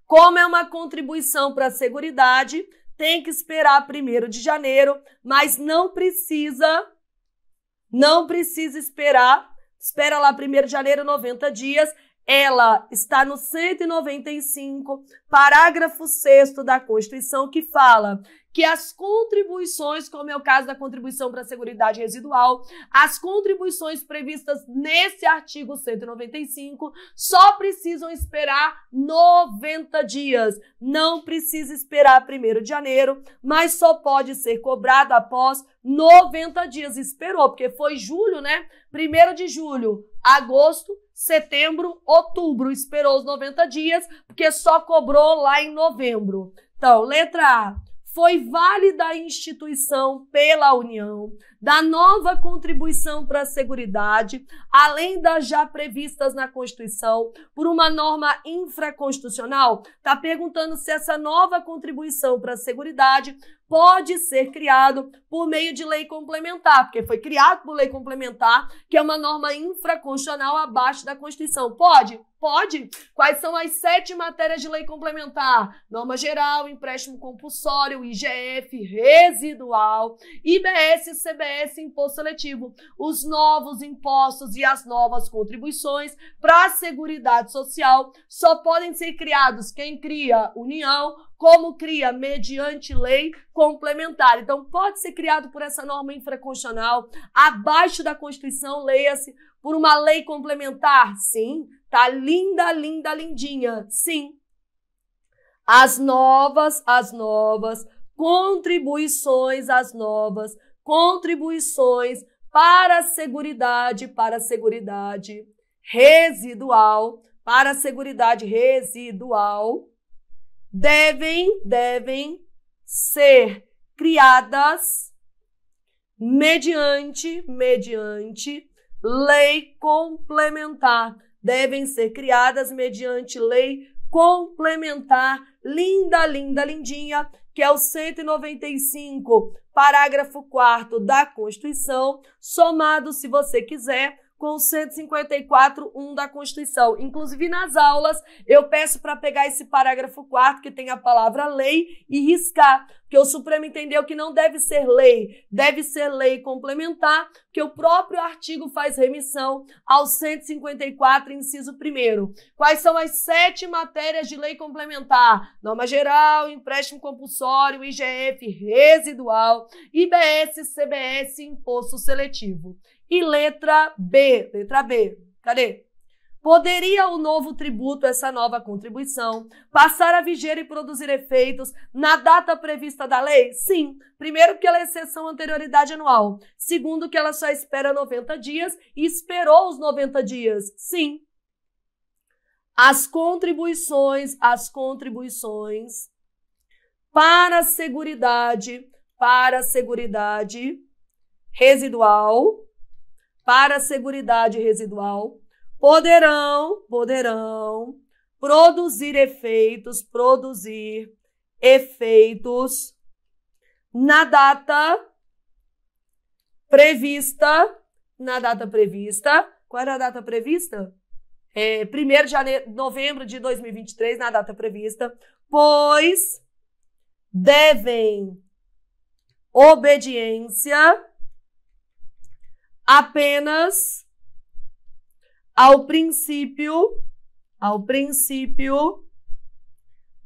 Como é uma contribuição para a Seguridade, tem que esperar 1 de janeiro, mas não precisa, não precisa esperar. Espera lá 1 de janeiro, 90 dias. Ela está no 195, parágrafo 6 da Constituição, que fala que as contribuições, como é o caso da contribuição para a Seguridade Residual, as contribuições previstas nesse artigo 195 só precisam esperar 90 dias. Não precisa esperar 1 de janeiro, mas só pode ser cobrado após 90 dias. Esperou, porque foi julho, né? 1 de julho, agosto, setembro, outubro. Esperou os 90 dias, porque só cobrou lá em novembro. Então, letra A foi válida a instituição pela União, da nova contribuição para a Seguridade, além das já previstas na Constituição, por uma norma infraconstitucional, está perguntando se essa nova contribuição para a Seguridade pode ser criado por meio de lei complementar, porque foi criado por lei complementar, que é uma norma infraconstitucional abaixo da Constituição. Pode? Pode. Quais são as sete matérias de lei complementar? Norma geral, empréstimo compulsório, IGF, residual, IBS, CBS esse imposto seletivo, os novos impostos e as novas contribuições para a Seguridade Social só podem ser criados quem cria união, como cria mediante lei complementar. Então, pode ser criado por essa norma infraconstitucional, abaixo da Constituição, leia-se por uma lei complementar? Sim. Tá linda, linda, lindinha. Sim. As novas, as novas contribuições, as novas contribuições para a Seguridade, para a Seguridade Residual, para a Seguridade Residual, devem, devem ser criadas mediante, mediante lei complementar. Devem ser criadas mediante lei complementar. Linda, linda, lindinha que é o 195, parágrafo 4 da Constituição, somado, se você quiser, com 154, 1 da Constituição. Inclusive nas aulas, eu peço para pegar esse parágrafo 4 que tem a palavra lei e riscar, porque o Supremo entendeu que não deve ser lei, deve ser lei complementar, que o próprio artigo faz remissão ao 154, inciso 1. Quais são as sete matérias de lei complementar? Norma geral, empréstimo compulsório, IGF residual, IBS, CBS, imposto seletivo. E letra B, letra B, cadê? Poderia o novo tributo, essa nova contribuição, passar a viger e produzir efeitos na data prevista da lei? Sim. Primeiro, que ela é exceção à anterioridade anual. Segundo, que ela só espera 90 dias e esperou os 90 dias. Sim. As contribuições, as contribuições para a seguridade, para a seguridade residual, para a Seguridade Residual poderão, poderão produzir efeitos, produzir efeitos na data prevista, na data prevista, qual era a data prevista? É, 1 de janeiro, novembro de 2023, na data prevista, pois devem obediência apenas ao princípio, ao princípio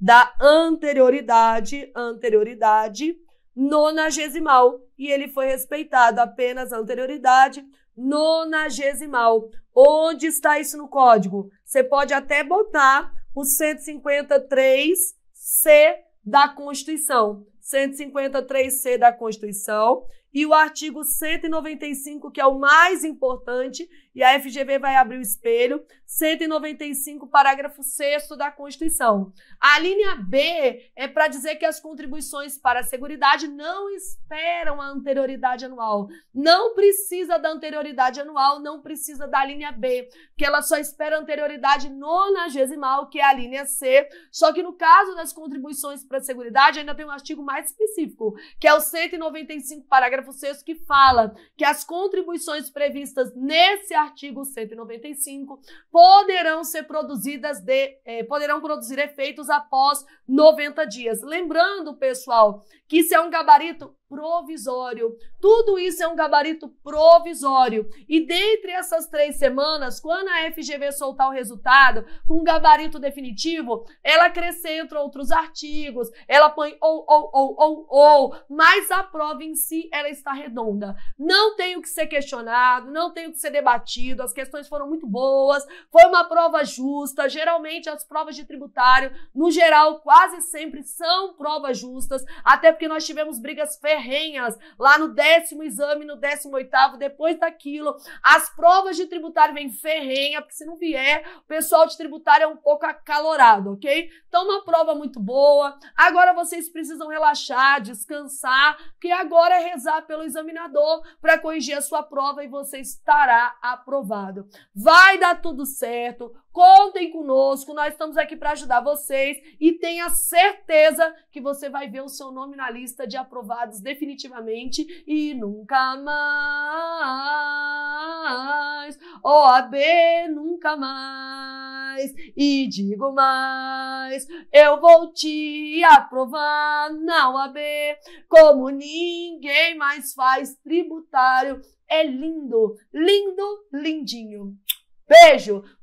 da anterioridade, anterioridade nonagesimal. E ele foi respeitado apenas a anterioridade nonagesimal. Onde está isso no código? Você pode até botar o 153C da Constituição. 153C da Constituição e o artigo 195, que é o mais importante, e a FGV vai abrir o espelho, 195, parágrafo 6 da Constituição. A linha B é para dizer que as contribuições para a Seguridade não esperam a anterioridade anual. Não precisa da anterioridade anual, não precisa da linha B, que ela só espera a anterioridade nonagesimal, que é a linha C. Só que no caso das contribuições para a Seguridade, ainda tem um artigo mais específico, que é o 195, parágrafo 6 que fala que as contribuições previstas nesse artigo artigo 195 poderão ser produzidas de, eh, poderão produzir efeitos após 90 dias. Lembrando, pessoal, que isso é um gabarito provisório. Tudo isso é um gabarito provisório. E dentre essas três semanas, quando a FGV soltar o resultado, com o gabarito definitivo, ela acrescenta outros artigos, ela põe ou, ou, ou, ou, ou, mas a prova em si, ela está redonda. Não tem o que ser questionado, não tem o que ser debatido, as questões foram muito boas, foi uma prova justa, geralmente as provas de tributário, no geral, quase sempre são provas justas, até porque nós tivemos brigas fechadas ferrenhas lá no décimo exame, no décimo oitavo, depois daquilo. As provas de tributário vêm ferrenha, porque se não vier, o pessoal de tributário é um pouco acalorado, ok? Então, uma prova muito boa. Agora vocês precisam relaxar, descansar, porque agora é rezar pelo examinador para corrigir a sua prova e você estará aprovado. Vai dar tudo certo Contem conosco, nós estamos aqui para ajudar vocês e tenha certeza que você vai ver o seu nome na lista de aprovados definitivamente e nunca mais. OAB nunca mais. E digo mais, eu vou te aprovar na OAB como ninguém mais faz. Tributário é lindo, lindo, lindinho. Beijo!